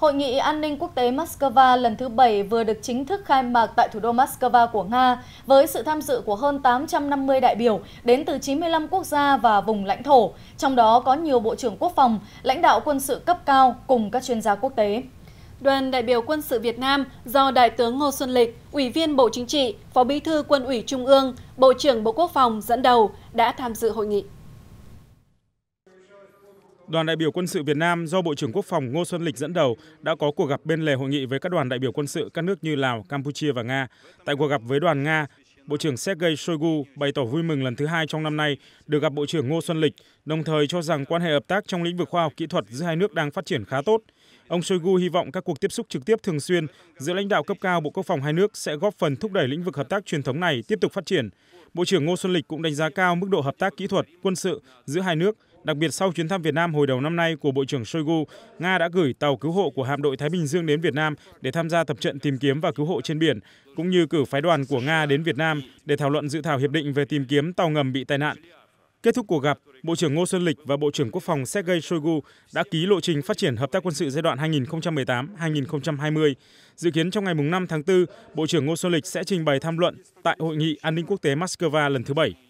Hội nghị an ninh quốc tế Moscow lần thứ bảy vừa được chính thức khai mạc tại thủ đô Moscow của Nga với sự tham dự của hơn 850 đại biểu đến từ 95 quốc gia và vùng lãnh thổ, trong đó có nhiều bộ trưởng quốc phòng, lãnh đạo quân sự cấp cao cùng các chuyên gia quốc tế. Đoàn đại biểu quân sự Việt Nam do Đại tướng Ngô Xuân Lịch, Ủy viên Bộ Chính trị, Phó Bí thư Quân ủy Trung ương, Bộ trưởng Bộ Quốc phòng dẫn đầu đã tham dự hội nghị đoàn đại biểu quân sự Việt Nam do Bộ trưởng Quốc phòng Ngô Xuân Lịch dẫn đầu đã có cuộc gặp bên lề hội nghị với các đoàn đại biểu quân sự các nước như Lào, Campuchia và Nga. Tại cuộc gặp với đoàn Nga, Bộ trưởng Sergei Shoigu bày tỏ vui mừng lần thứ hai trong năm nay được gặp Bộ trưởng Ngô Xuân Lịch, đồng thời cho rằng quan hệ hợp tác trong lĩnh vực khoa học kỹ thuật giữa hai nước đang phát triển khá tốt ông shoigu hy vọng các cuộc tiếp xúc trực tiếp thường xuyên giữa lãnh đạo cấp cao bộ quốc phòng hai nước sẽ góp phần thúc đẩy lĩnh vực hợp tác truyền thống này tiếp tục phát triển bộ trưởng ngô xuân lịch cũng đánh giá cao mức độ hợp tác kỹ thuật quân sự giữa hai nước đặc biệt sau chuyến thăm việt nam hồi đầu năm nay của bộ trưởng shoigu nga đã gửi tàu cứu hộ của hạm đội thái bình dương đến việt nam để tham gia tập trận tìm kiếm và cứu hộ trên biển cũng như cử phái đoàn của nga đến việt nam để thảo luận dự thảo hiệp định về tìm kiếm tàu ngầm bị tai nạn kết thúc cuộc gặp bộ trưởng ngô xuân lịch và bộ trưởng quốc phòng sergei shoigu đã ký lộ trình phát triển hợp tác quân sự giai đoạn 2018-2020. dự kiến trong ngày 5 tháng 4, bộ trưởng ngô xuân lịch sẽ trình bày tham luận tại hội nghị an ninh quốc tế moscow lần thứ bảy